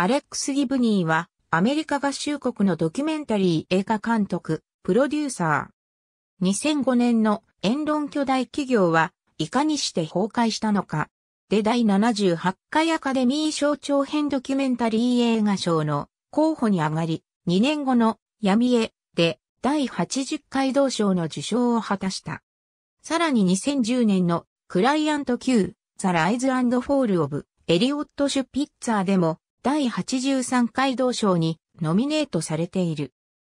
アレックス・ギブニーは、アメリカ合衆国のドキュメンタリー映画監督、プロデューサー。2005年のエンロン巨大企業はいかにして崩壊したのか。で第78回アカデミー賞長編ドキュメンタリー映画賞の候補に上がり、2年後の闇へで第80回同賞の受賞を果たした。さらに2010年のクライアント Q、ザ・ライズ・フォール・オブ・エリオット・シュピッツァーでも第83回同賞にノミネートされている。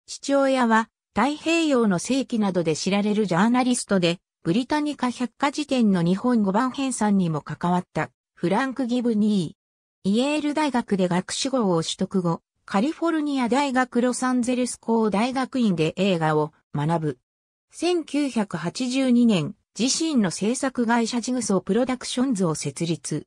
父親は太平洋の世紀などで知られるジャーナリストで、ブリタニカ百科事典の日本語版編纂にも関わったフランク・ギブニー。イエール大学で学士号を取得後、カリフォルニア大学ロサンゼルス校大学院で映画を学ぶ。1982年、自身の制作会社ジグソープロダクションズを設立。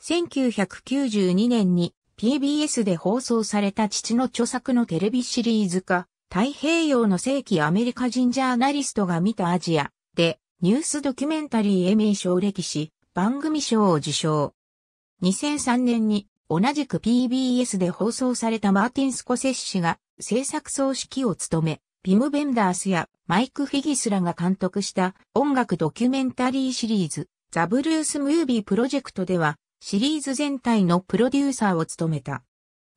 1992年に PBS で放送された父の著作のテレビシリーズ化、太平洋の世紀アメリカ人ジャーナリストが見たアジアでニュースドキュメンタリーエ名称・歴史番組賞を受賞。2003年に同じく PBS で放送されたマーティン・スコセッシが制作総指揮を務め、ビム・ベンダースやマイク・フィギスらが監督した音楽ドキュメンタリーシリーズザ・ブルース・ムービー・プロジェクトではシリーズ全体のプロデューサーを務めた。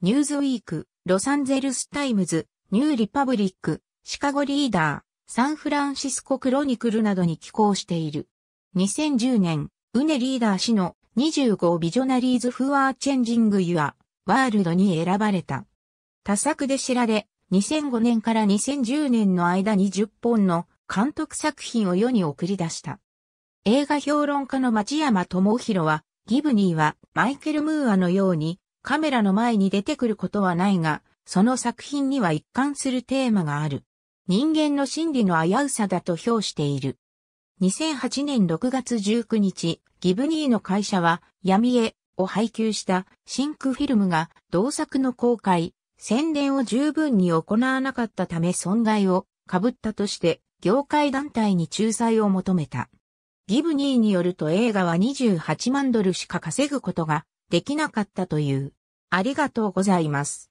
ニューズウィーク、ロサンゼルスタイムズ、ニューリパブリック、シカゴリーダー、サンフランシスコクロニクルなどに寄稿している。2010年、ウネリーダー氏の25ビジョナリーズ・フワアー・チェンジング・ユア・ワールドに選ばれた。多作で知られ、2005年から2010年の間に10本の監督作品を世に送り出した。映画評論家の町山智博は、ギブニーはマイケル・ムーアのようにカメラの前に出てくることはないが、その作品には一貫するテーマがある。人間の心理の危うさだと評している。2008年6月19日、ギブニーの会社は闇へを配給したシンクフィルムが同作の公開、宣伝を十分に行わなかったため損害を被ったとして業界団体に仲裁を求めた。ギブニーによると映画は28万ドルしか稼ぐことができなかったという。ありがとうございます。